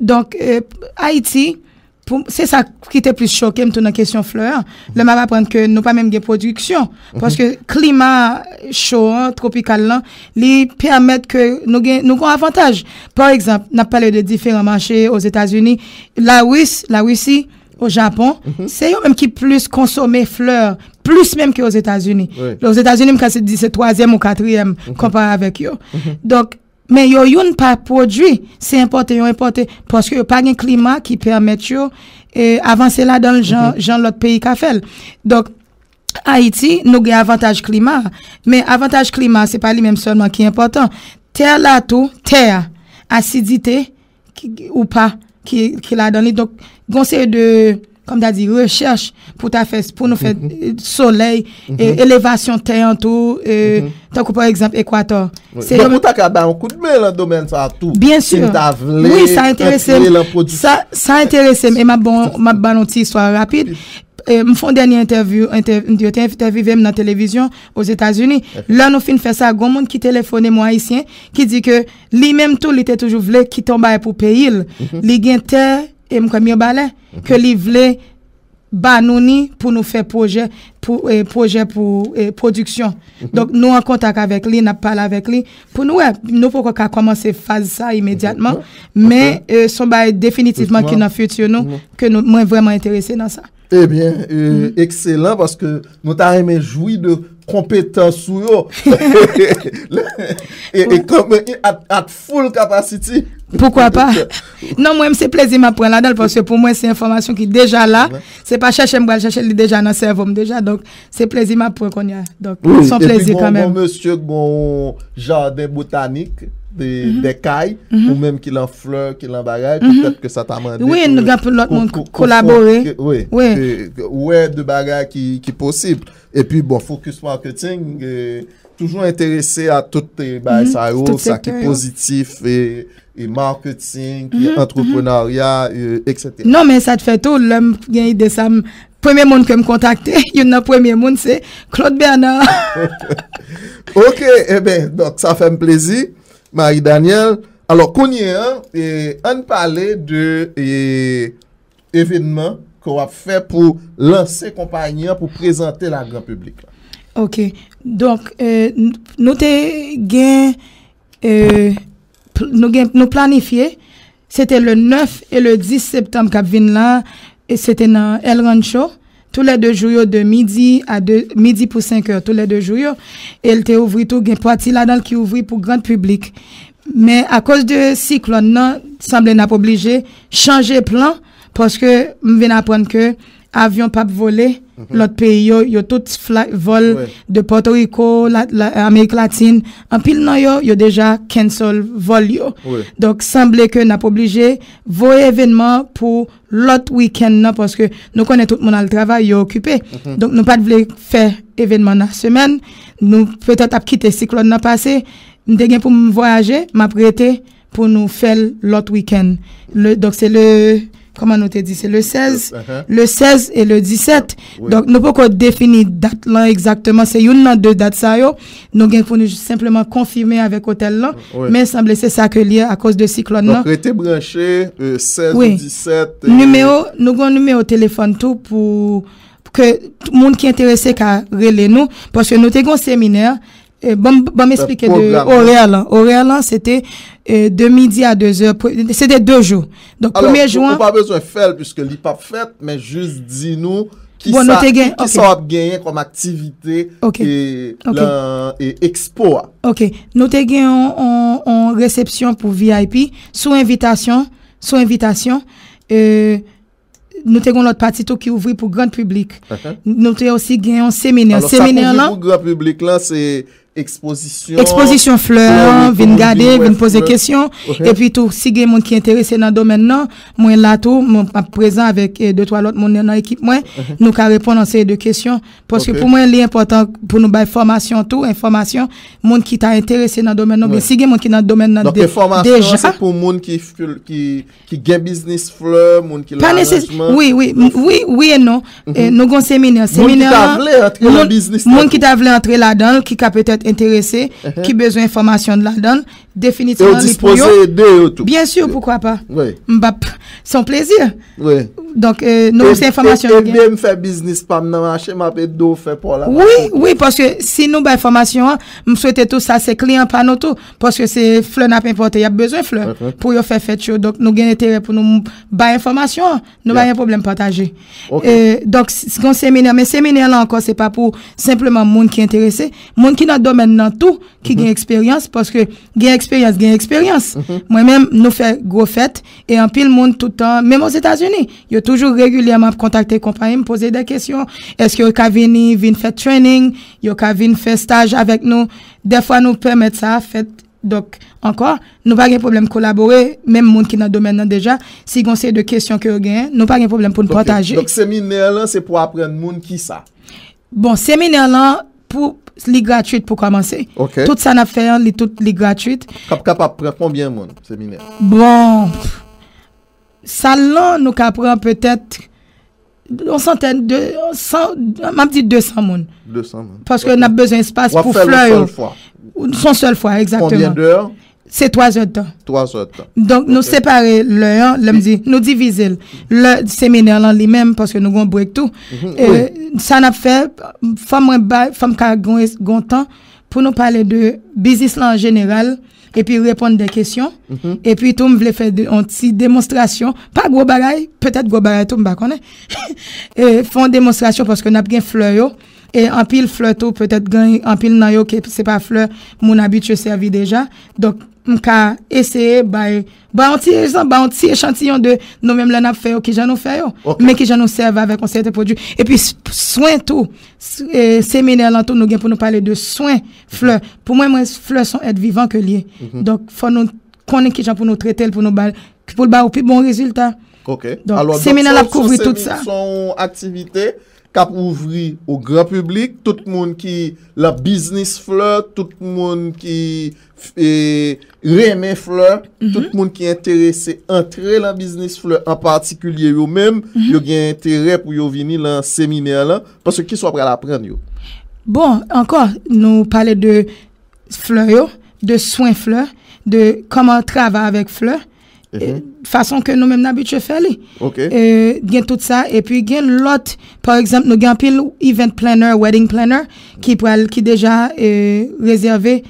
Donc, euh, Haïti, c'est ça qui était plus choqué me la question fleur le m'a apprendre que nous pas même des production mhm. parce que climat chaud hein, tropical là hein, lui permet que nous nous avantage par exemple n'a parlé de différents marchés aux États-Unis la Russie la Russie au Japon, mhm. c'est eux-mêmes qui plus consomment fleurs, plus même qu'aux États-Unis. Aux États-Unis, quand c'est troisième ou quatrième, mhm. comparé avec eux. Donc, Men yon yon pa prodwi, se importe, yon importe, poske yon pa gen klima ki permit yo e, avanse la don jan lot peyi ka fel. Dok, Haiti nou gen avantaj klima, men avantaj klima se pa li menm sonman ki important. Ter la tou, ter, asidite ou pa ki la doni. Dok, gonsen de... comme tu as dit, recherche pour, ta fesse, pour nous faire mm -hmm. soleil, mm -hmm. et mm-hmm. élévation terre en tout, et, euh, mm -hmm. tant que par exemple Équateur. Oui. C'est Donc, tu as un coup de main dans le domaine, ça tout. Bien sûr. Vlé, oui, ça intéresse. Ça, ça intéresse. Et ma bon, ma bonne petite histoire rapide. Et euh, me font dernière interview, interview, interview même dans la télévision aux États-Unis. Là, nous fin faire ça, grand monde qui téléphone moi haïtien, qui dit que lui-même tout, il était toujours voulu qui tombe pour payer. Mm-hmm. Il -hmm. Li terre, E ke li vle ba nou ni pou nou fe proje pou e, proje pou e, produksyon. Mhm. Donk nou an kontak avek li na pal avek li. Pou nou nou pou kon ka komanse faz sa imediatman mhm. me son ba definitivman ki nan futyon nou mhm. ke nou mwen vreman interese nan sa. Ebyen, eh ekselen euh, paske nou ta remen jouy de kompetansou yo E kommen at full kapasiti Poukwa pa, nan mwen se plezi mapwen la del Pou mwen se informasyon ki deja la Se pa chache mwen, chache li deja nan servom deja Se plezi mapwen kon ya Son plezi kamen Mwen mwen se jande botanik de kaj, ou menm ki lan fleur, ki lan bagay, pou pepke sa ta mande. Oui, nou gen pou lout moun kolabore. Oui, ou e de bagay ki posib. E pi, bon, fokus marketing, mhm. euh, non, toujou interese a tout te sa rou, sa ki pozitif, e marketing, e entreprenaryat, etc. Non, men sa te fetou, lèm gen y de sam premye moun ke m kontakte, yon nan premye moun se, Claude Bernard. Ok, e ben, sa fe m plezi. Marie Daniel, alo konye an, an pale de evinman ko wap fe pou lanser kompanyan pou prezante la gran publik la. Ok, donk euh, nou te gen nou planifiye, se te le 9 e le 10 septem kapvin la, se te nan El Rancho. tout lè dè jouyo dè midi pou 5è, tout lè dè jouyo, el te ouvri tou gen pwati la dan ki ouvri pou grand publik. Mè a kos de siklon nan, sanble nan pou obligè, chanje plan, pwoske mwen apon ke... avyon pap vole, mhm. lot pe yo yo tout vol de Puerto Rico, Amerika Latine an pil nan yo, yo deja ken sol vol yo donc semblé ke nap oblige voye evenman pou lot weekend nan parce que nou konen tout moun al travay yo okupé, mhm. donc nou pat vle fe evenman nan semen nou peut-être ap kite si klon nan pase nou degen pou m voyaje, m aprete pou nou fel lot weekend donc se le... Koman nou te di, se le 16, le 16 uh-huh. e le 17. Donk nou pou kon defini dat lan exaktman, se yon nan de dat sa yo, nou gen pou nou simplement konfirme avèk hotel lan, men sanble se sa ke li a kos de siklon nan. Donk rete branchè, le 16, le 17. Nou kon nou me o telefon tou pou moun ki enterese ka rele nou, poske nou te gon seminer, Eh, bon m'esplike de Orelan. Orelan, c'ete de midi a 2h. C'ete 2jou. Donk, premier jouan... Ou pa bezwen fel, pwiske li pa fet, men jous di nou ki sa ap genyen kom aktivite e ekspo a. Ok. Nou te genyen an recepsyon pou VIP, sou invitation, sou invitation, euh, nou te genyen lout patito ki ouvri pou grand publik. Nou te genyen semenyen. Semenyen an... Sa pou genyen pou grand publik lan, se... Exposisyon... Exposisyon fleur, vin gade, vin pose kesyon. E pi tou, si gen moun ki enterese nan domen nan, moun la tou, moun aprezen avek 2-3 lot moun nan ekip mwen, nou ka repon nan seye de kesyon. Porske pou moun li important pou nou bay formasyon tou, informasyon, moun ki ta enterese nan domen non, nan, bi si gen moun ki nan domen nan deja. Moun ki gen biznis fleur, moun ki la aranjman... Oui, oui, oui, oui en nou. Nou gon seminer. Moun ki ta vle entre la dan, ki ka petet enterese, ki bezo informasyon la don, definitman li pou yo. E o dispose de yo tout. Bien sou, poukwa pa. Mbap. Son plezir. Oui. Donk euh, nou se informasyon e, e, gen. E mè e, m fè biznis pan nan an che m apè do fè po la. Oui, oui, poske si nou bè informasyon an, m souwete tout sa se kliyan pan nou tout, poske se fle na pè importe, ya bezon fle, pou yo fè fè tchou, donk nou gen etere pou nou bè informasyon an, nou bè yon problem pataje. Ok. Euh, donk se kon seminer, men seminer la an kon, se pa pou simplement moun ki enterese, moun ki nan domen nan tout, ki gen eksperyans, poske gen eksperyans, gen eksperyans. Mwen mèm nou fè gro fèt, ton, mèm os Etats-Unis, yo toujou regulyèman kontakte kompanyen, mèm posey de kèsyon, eske yo ka vini, vini fè training, yo ka vini fè staj avèk nou, defwa nou pèmèd sa fèt, dok, ankor, nou pa gen probleme kolaborè, mèm moun ki nan domènen an deja, si gon sey de kèsyon ki yo gen, nou pa gen probleme pou nou potajè. Dok, seminer lan, se pou apren moun ki sa? Bon, seminer lan, pou li gratuit pou komanse. Tout sa na fè, li tout li gratuit. Kap kap apren, konbyen moun, seminer? Bon... sa lan nou ka pran petet on santen mam di 200 moun paske nan bezon espas pou floy son sol fwa konbyen 2 an? se 3 an nou separe lè an nou divize lè lè semenè lan li men paske nou goun bwek tou san ap fè pou nou pale de bizis lan genel epi reponde de kesyon, epi toum vle fè de onti demonstrasyon, pa gwo baray, petèt gwo baray toum bakone, fon demonstrasyon, pòske nap gen fleur yo, epi fleur tou, petèt gen, epi nan yo, ke se pa fleur, moun abit che servi deja, donk, Mka eseye ba yon ti esantiyon de nou mèm lè nap fèyo ki jan nou fèyo. Mèm ki jan nou serve avè konserte prodjou. E pi swen tou, seminè lantou nou gen pou nou pale de swen, fleur. Po mwen mwen, fleur son et vivant ke liye. Mhm. Don konen ki jan pou nou trete l pou nou ba ou pi bon rezultat. Ok. Don seminè lantou kouvri tout sa. Son aktivite... kap ouvri ou gran publik, tout moun ki la biznis fleur, tout moun ki e, reme fleur, mhm. tout moun ki enterese entre la biznis fleur, an partikulye yo men, mhm. yo gen entere pou yo vini lan seminer la, paske ki so pra la pren yo. Bon, ankor nou pale de fleur yo, de soin fleur, de koman trava avèk fleur, Mhm. fason ke nou mèm nabit che fè li. Ok. Gen tout sa, epi gen lot, par exemple, nou gen pil event planner, wedding planner, ki pral ki deja rezerve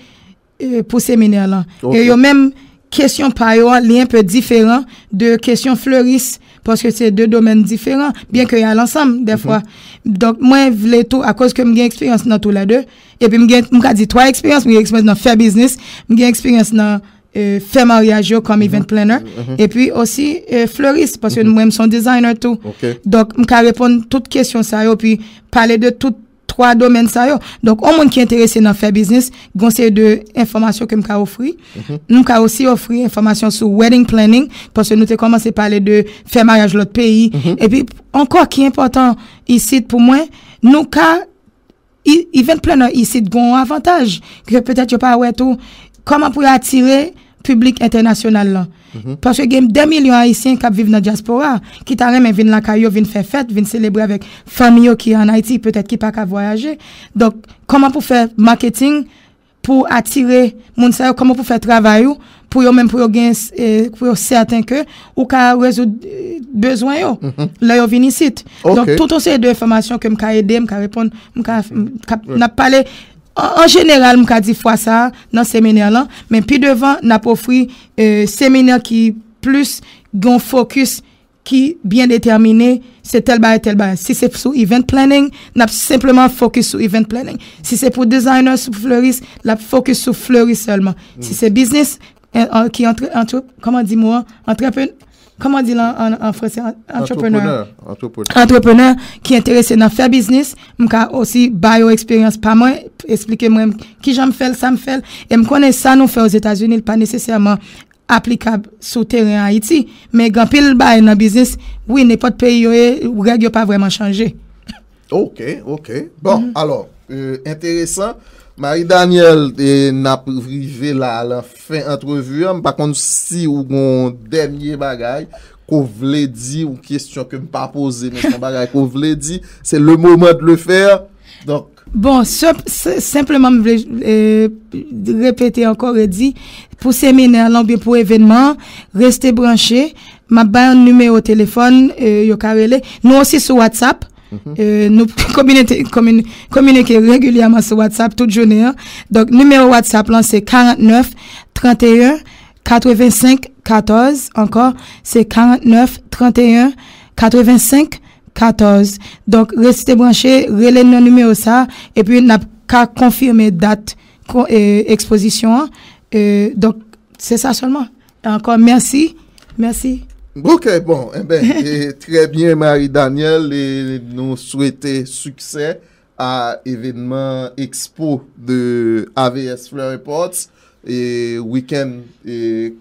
pou seminer lan. Ok. E yo mèm, kesyon par yo, li yon pè diferan, de kesyon fleuris, paske se de domen diferan, bien ke yon al ansam, defwa. Donk mwen vle tou, akos ke mwen gen eksperyans nan tou la de, epi mwen gen, mwen ka di 3 eksperyans, mwen gen eksperyans nan fè biznis, mwen gen eksperyans nan E, fè maryaj yo kom mhm. event planner, epi osi fleuris, pwese nou mwèm son designer tou. Dok, mkè repon tout kèsyon sa yo, pi pale de tout 3 domen sa yo. Dok, o mwen ki enterese nan fè business, gonsè de informasyon ke mkè ofri. Mhm. Nou mkè osi ofri informasyon sou wedding planning, pwese nou te komanse pale de fè maryaj lòt peyi. E pi, anko ki important, isid pou mwen, nou ka event planner isid goun avantage, kè pwese yo pa wè tou, koman pou atire publik internasyonal lan. Mhm. Paske genm den milyon Haitien kap viv nan diaspora ki ta remen vin lanka yo, vin fe fet, vin celebre avek fami yo ki an Haiti peutet ki pa kap voyaje. Donk, koman pou fè marketing pou atire mounse yo, koman pou fè travay yo, pou yo men pou yo gen pou yo sèten ke, ou ka rezo bezwen yo. La yo vin isit. Donk, touton se de informasyon ke m ka edè, m ka repon, m ka nap pale An jeneral mkadi fwa sa nan seminer lan, men pi devan nap ofri euh, seminer ki plus gon fokus ki bien determine se tel baye tel baye. Si se sou event planning, nap simplement fokus sou event planning. Si se pou designer sou fleuris, lap fokus sou fleuris selman. Si mm. se business, ki euh, entrepren... koman di lan an franse? Antroponeur. Antroponeur ki enterese nan fe biznis, m ka osi bayo eksperyans pa man, esplike mwen ki jan m fel, sa m fel, e m konen sa nou fe waz Etasyenil pa nesesyman aplikab sou teren Haiti, me gampil bayo nan biznis, woui, ne pot pe yo e, wou reg yo pa vreman chanje. Ok, ok. Bon, mhm. alo, enteresa, euh, Marie Daniel, te na privé la la fin entrevue, pa kon si ou gon denye bagay, kon vle di ou kestyon ke m pa pose, kon vle di, se le moment le fer. Bon, simplement m vle e, repete ankon re di, pou seminar, lan non bin pou evenman, reste branché, ma bay an nume ou telefon, e, yo karele, nou ansi sou WhatsApp, Mhm. Euh, nous communiquons régulièrement sur WhatsApp toute journée. Hein. Donc, numéro WhatsApp, c'est 49 31 85 14. Encore, c'est 49 31 85 14. Donc, restez branchés, relève nos numéro ça, et puis n'a qu'à confirmer date euh, exposition. Hein. Euh, donc, c'est ça seulement. Encore, merci. Merci. Ok, bon, eh très bien Marie-Daniel, nous souhaitons succès à l'événement expo de AVS Fleuriport, week-end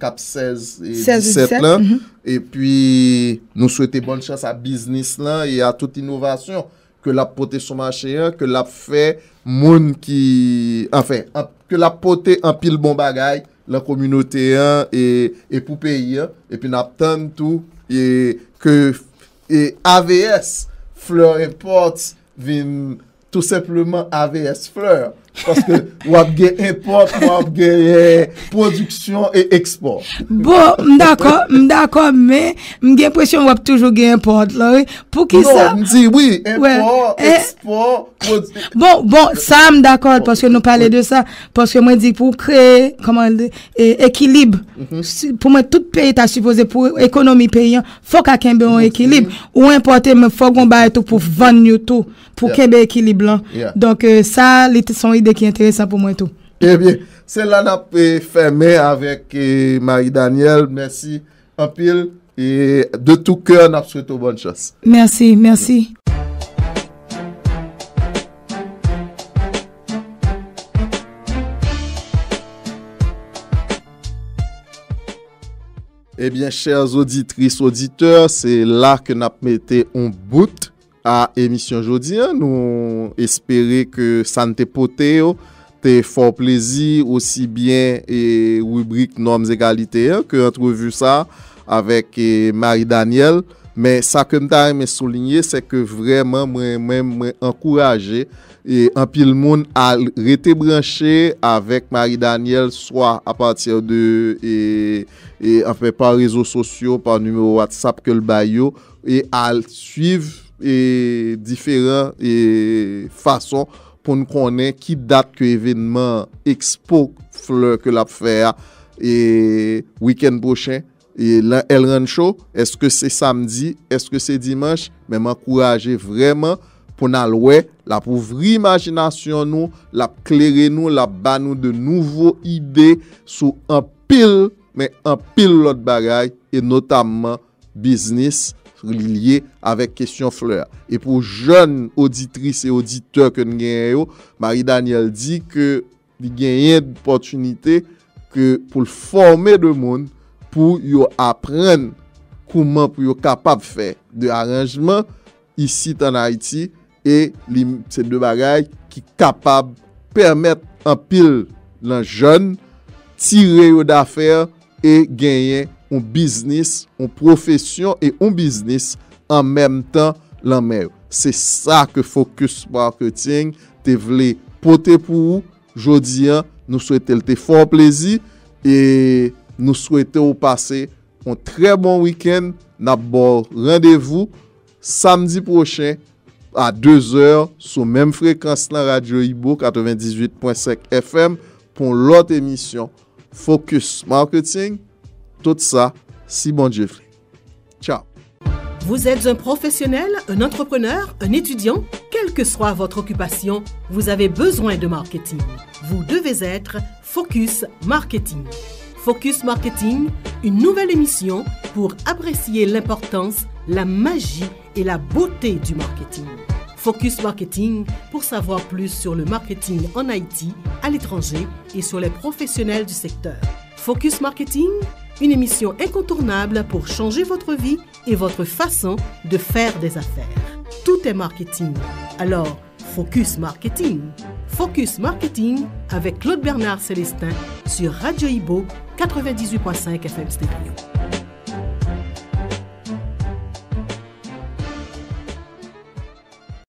cap 16 et 17, mhm. et puis nous souhaitons bonne chance à Businessland et à toute innovation que la potée son marché, que la fête moune qui, enfin, que la potée empile bon bagay, la kominote an, e, e pou peyi an, e pi nap tan tou, e, e AVS, Fleur Imports, vin tout sepleman AVS Fleur, Paske wap gen import, wap gen eh, Produksyon e eksport Bon, m d'akon M d'akon, men, m gen presyon wap Toujou gen import la, pou ki sa Non, m di, oui, import, eksport eh. Produksyon Bon, bon, sa m d'akon, paske nou pale de sa Paske m di pou kre Ekilib eh, mhm. Pou men, tout pey ta suppose pou ekonomi pey Fok a kembe an ekilib mhm. Ou importe, m fok gomba etou pou Van yotou, pou kembe ekilib Donk sa, euh, li te son y qui est intéressant pour moi tout. Eh bien, c'est là qu'on a fermé avec eh, Marie-Daniel. Merci un pile. Et de tout cœur, nous souhaité bonne chance. Merci, merci. Eh bien, chers auditrices, auditeurs, c'est là que nous avons mis un bout a emisyon jodi, nou espere ke san te pote yo, te for plezi, osi bien wibrik e Normes Egalité, ke entrevou sa, avek e Marie Daniel, men sa kem ta me soligne, se ke vremen mwen mwen mwen ankouraje, e anpil moun al rete branche avek Marie Daniel swa apatir de e, e apè pa rezo sosyo, pa numero WhatsApp, ke l'bayo, e al suiv e diferent e fason pou nou konen ki dat ke evenman expo fleur ke la pou fè a e wikend brochen e la el ran chou eske se samdi, eske se dimanj men m'akouraje vreman pou nan louè la pou vri imajinasyon nou, la kleré nou la ban nou de nouvo ide sou an pil men an pil lot bagay e notamman biznis li liye avèk kèsyon fleur. E pou joun auditris e auditeur ke n genye yo, Marie Daniel di ke li genye d'opportunite ke pou l'formè dè moun pou yo apren kouman pou yo kapab fè dè aranjman isi tan Haïti e li sè dè bagay ki kapab pèrmèt an pil lan joun tire yo d'affèr e genye yo. ou biznis, ou profesyon e ou biznis an menm tan lan mèv. Se sa ke fokus marketing te vle pote pou ou jodi an nou souwete lte fòr plezi e nou souwete ou pase ou tre bon wikend na bò randevou samdi proche a 2 or sou menm frekans lan radio ibo 98.5 FM pon lot emisyon fokus marketing Tout ça, si bon Dieu fait. Ciao. Vous êtes un professionnel, un entrepreneur, un étudiant, quelle que soit votre occupation, vous avez besoin de marketing. Vous devez être Focus Marketing. Focus Marketing, une nouvelle émission pour apprécier l'importance, la magie et la beauté du marketing. Focus Marketing pour savoir plus sur le marketing en Haïti, à l'étranger et sur les professionnels du secteur. Focus Marketing, une émission incontournable pour changer votre vie et votre façon de faire des affaires. Tout est marketing. Alors, Focus Marketing. Focus Marketing avec Claude Bernard Célestin sur Radio Ibo 98.5 FM Stéphane.